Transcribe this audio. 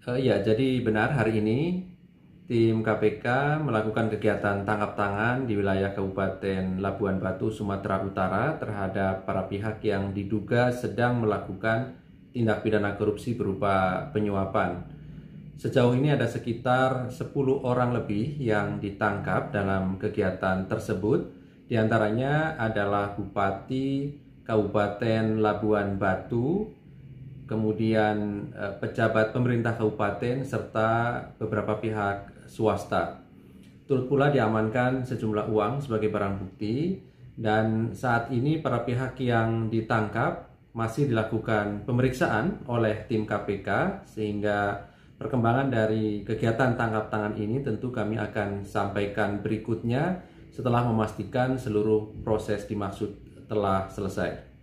Uh, ya, jadi benar hari ini tim KPK melakukan kegiatan tangkap tangan di wilayah Kabupaten Labuan Batu, Sumatera Utara terhadap para pihak yang diduga sedang melakukan tindak pidana korupsi berupa penyuapan. Sejauh ini ada sekitar 10 orang lebih yang ditangkap dalam kegiatan tersebut. Di antaranya adalah Bupati Kabupaten Labuan Batu, kemudian eh, pejabat pemerintah kabupaten, serta beberapa pihak swasta. Turut pula diamankan sejumlah uang sebagai barang bukti, dan saat ini para pihak yang ditangkap masih dilakukan pemeriksaan oleh tim KPK, sehingga perkembangan dari kegiatan tangkap tangan ini tentu kami akan sampaikan berikutnya setelah memastikan seluruh proses dimaksud telah selesai.